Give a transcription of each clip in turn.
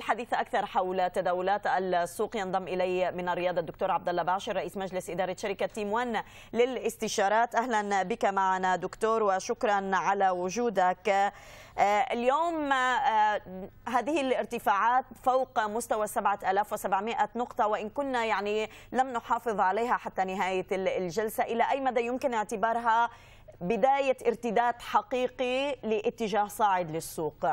الحديث اكثر حول تداولات السوق ينضم الي من الرياض الدكتور عبد الله باشر رئيس مجلس اداره شركه تيم 1 للاستشارات اهلا بك معنا دكتور وشكرا على وجودك آه، اليوم آه، هذه الارتفاعات فوق مستوى 7700 نقطه وان كنا يعني لم نحافظ عليها حتى نهايه الجلسه الى اي مدى يمكن اعتبارها بدايه ارتداد حقيقي لاتجاه صاعد للسوق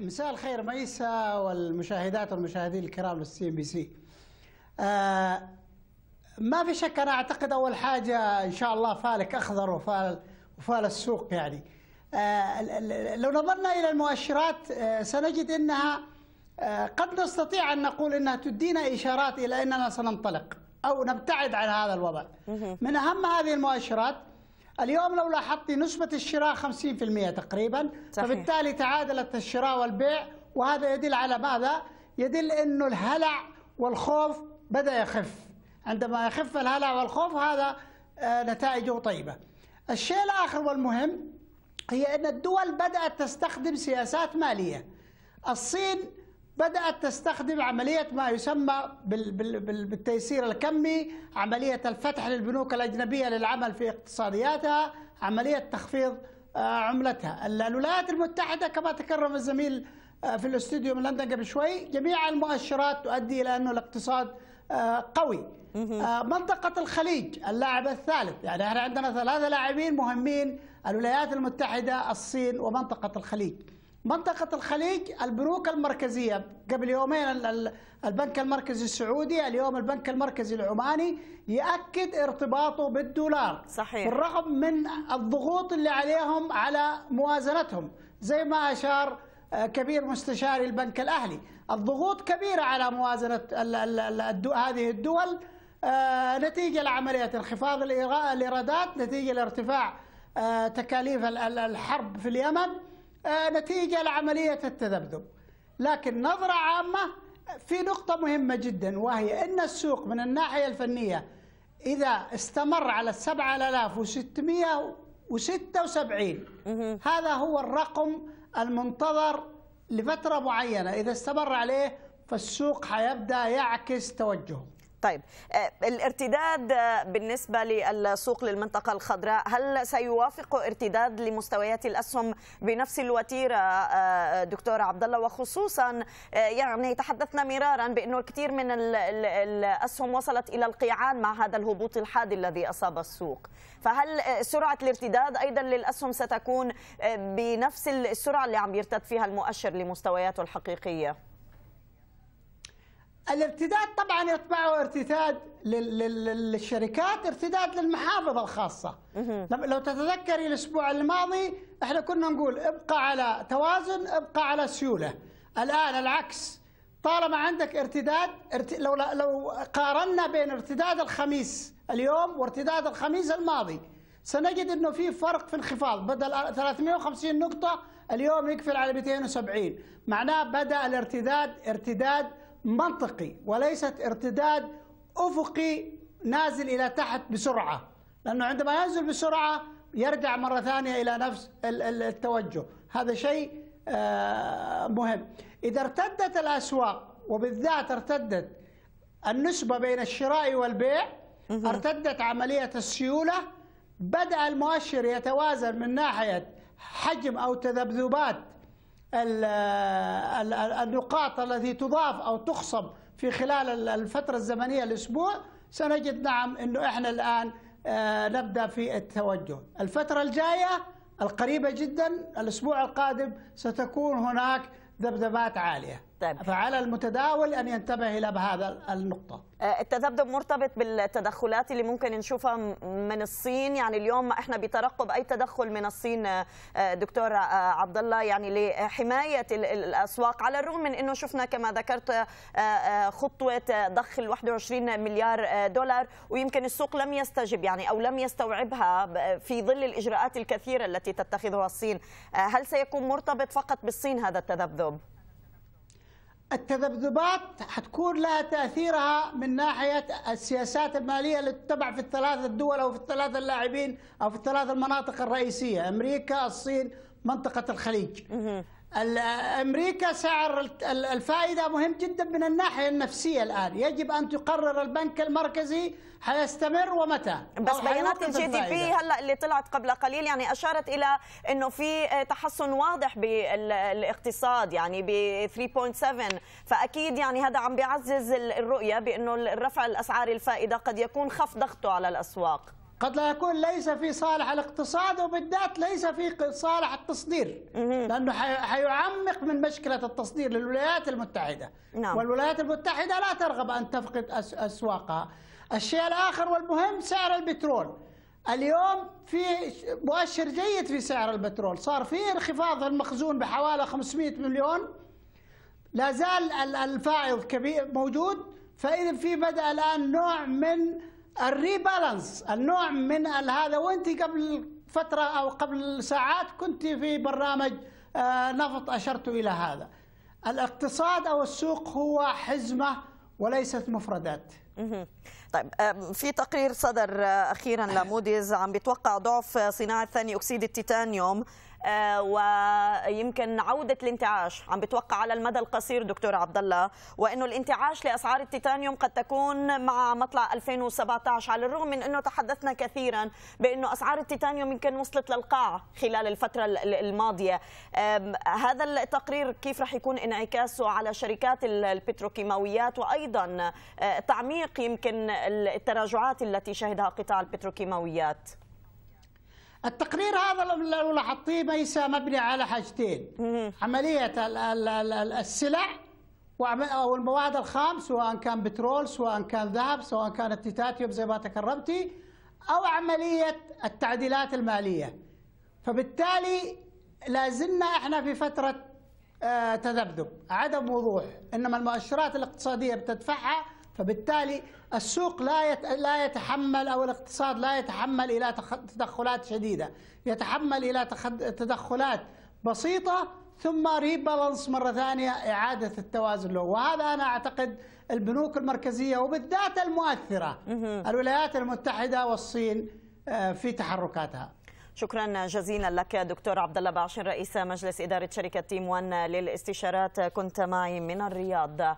مساء الخير ميسا والمشاهدات والمشاهدين الكرام للسي ام بي سي. ما في شك انا اعتقد اول حاجه ان شاء الله فالك اخضر وفال وفال السوق يعني. آه، لو نظرنا الى المؤشرات آه، سنجد انها آه، قد نستطيع ان نقول انها تدينا اشارات الى اننا سننطلق او نبتعد عن هذا الوضع. من اهم هذه المؤشرات اليوم لو لاحظتي نسبة الشراء 50% تقريبا صحيح. فبالتالي تعادلت الشراء والبيع وهذا يدل على ماذا؟ يدل أنه الهلع والخوف بدأ يخف عندما يخف الهلع والخوف هذا آه، نتائجه طيبة الشيء الآخر والمهم هي أن الدول بدأت تستخدم سياسات مالية الصين بدأت تستخدم عملية ما يسمى بالتيسير الكمي عملية الفتح للبنوك الأجنبية للعمل في اقتصادياتها عملية تخفيض آه، عملتها الولايات المتحدة كما تكرم الزميل آه، في الاستوديو من لندن قبل شوي جميع المؤشرات تؤدي إلى أنه الاقتصاد آه، قوي منطقة الخليج اللاعب الثالث يعني احنا عندنا ثلاثة لاعبين مهمين الولايات المتحدة الصين ومنطقة الخليج منطقة الخليج البنوك المركزية قبل يومين البنك المركزي السعودي اليوم البنك المركزي العماني يأكد ارتباطه بالدولار صحيح بالرغم من الضغوط اللي عليهم على موازنتهم زي ما أشار آه، كبير مستشاري البنك الأهلي الضغوط كبيرة على موازنة هذه الدول آه، نتيجة لعملية انخفاض الإيرادات نتيجة لارتفاع آه، تكاليف الحرب في اليمن آه، نتيجة لعملية التذبذب لكن نظرة عامة في نقطة مهمة جدا وهي أن السوق من الناحية الفنية إذا استمر على السبعة آلاف وستة وسبعين هذا هو الرقم المنتظر لفترة معينة إذا استمر عليه فالسوق حيبدأ يعكس توجهه طيب آه، الارتداد آه، بالنسبة للسوق للمنطقة الخضراء هل سيوافق ارتداد لمستويات الأسهم بنفس الوتيرة آه، دكتور عبد الله وخصوصا يعني تحدثنا مرارا بأنه الكثير من الأسهم وصلت إلى القيعان مع هذا الهبوط الحاد الذي أصاب السوق فهل سرعة الارتداد أيضا للأسهم ستكون بنفس السرعة اللي عم يرتد فيها المؤشر لمستوياته الحقيقية؟ الارتداد طبعا يتبعه ارتداد للشركات ارتداد للمحافظ الخاصة لو تتذكري الأسبوع الماضي احنا كنا نقول ابقى على توازن ابقى على سيولة الآن العكس طالما عندك ارتداد لو لو قارنا بين ارتداد الخميس اليوم وارتداد الخميس الماضي سنجد انه في فرق في انخفاض بدل 350 نقطه اليوم يقفل على 270 معناه بدا الارتداد ارتداد منطقي وليست ارتداد افقي نازل الى تحت بسرعه لانه عندما ينزل بسرعه يرجع مره ثانيه الى نفس التوجه هذا شيء آه، مهم اذا ارتدت الاسواق وبالذات ارتدت النسبه بين الشراء والبيع ارتدت عمليه السيوله بدا المؤشر يتوازن من ناحيه حجم او تذبذبات النقاط التي تضاف أو تخصم في خلال الفترة الزمنية الأسبوع سنجد نعم أنه إحنا الآن آه، نبدأ في التوجه الفترة الجاية القريبة جدا الأسبوع القادم ستكون هناك ذبذبات عالية طيب. فعلى المتداول أن ينتبه إلى هذا النقطة آه، التذبذب مرتبط بالتدخلات اللي ممكن نشوفها من الصين يعني اليوم احنا بترقب اي تدخل من الصين آه، دكتور آه، عبد الله يعني لحمايه الاسواق على الرغم من انه شفنا كما ذكرت خطوه ضخ ال 21 مليار دولار ويمكن السوق لم يستجب يعني او لم يستوعبها في ظل الاجراءات الكثيره التي تتخذها الصين هل سيكون مرتبط فقط بالصين هذا التذبذب التذبذبات حتكون لها تأثيرها من ناحية السياسات المالية اللي تتبع في الثلاث الدول أو في الثلاث اللاعبين أو في الثلاث المناطق الرئيسية أمريكا الصين منطقة الخليج امريكا سعر الفائده مهم جدا من الناحيه النفسيه الان، يجب ان تقرر البنك المركزي حيستمر ومتى بس بيانات الجي دي بي هلا اللي طلعت قبل قليل يعني اشارت الى انه في تحسن واضح بالاقتصاد يعني ب 3.7 فاكيد يعني هذا عم بيعزز الرؤيه بانه رفع الاسعار الفائده قد يكون خف ضغطه على الاسواق قد لا يكون ليس في صالح الاقتصاد وبالذات ليس في صالح التصدير لأنه حيعمق من مشكلة التصدير للولايات المتحدة نعم. والولايات المتحدة لا ترغب أن تفقد أسواقها الشيء الآخر والمهم سعر البترول اليوم في مؤشر جيد في سعر البترول صار في انخفاض المخزون بحوالي 500 مليون لا زال الفائض كبير موجود فإذا في بدأ الآن نوع من الريبالانس النوع من هذا وانت قبل فتره او قبل ساعات كنت في برنامج آه، نفط اشرت الى هذا الاقتصاد او السوق هو حزمه وليست مفردات طيب في تقرير صدر آه، اخيرا لموديز عم بيتوقع ضعف صناعه ثاني اكسيد التيتانيوم آه، ويمكن عوده الانتعاش عم بتوقع على المدى القصير دكتور عبد الله وانه الانتعاش لاسعار التيتانيوم قد تكون مع مطلع 2017 على الرغم من انه تحدثنا كثيرا بانه اسعار التيتانيوم يمكن وصلت للقاع خلال الفتره الماضيه هذا التقرير كيف رح يكون انعكاسه على شركات البتروكيماويات وايضا آه، تعميق يمكن التراجعات التي شهدها قطاع البتروكيماويات التقرير هذا لو لاحظتيه ليس مبني على حاجتين عمليه السلع او المواد الخام سواء كان بترول سواء كان ذهب سواء كان التيتاتيوم زي ما تكرمتي او عمليه التعديلات الماليه فبالتالي لازلنا احنا في فتره آه، تذبذب عدم وضوح انما المؤشرات الاقتصاديه بتدفعها فبالتالي السوق لا لا يتحمل او الاقتصاد لا يتحمل الى تدخلات شديده، يتحمل الى تدخلات بسيطه ثم ريبالانس مره ثانيه اعاده التوازن له، وهذا انا اعتقد البنوك المركزيه وبالذات المؤثره الولايات المتحده والصين آه، في تحركاتها. شكرا جزيلا لك دكتور عبد الله باشر رئيس مجلس اداره شركه تيم 1 للاستشارات كنت معي من الرياض.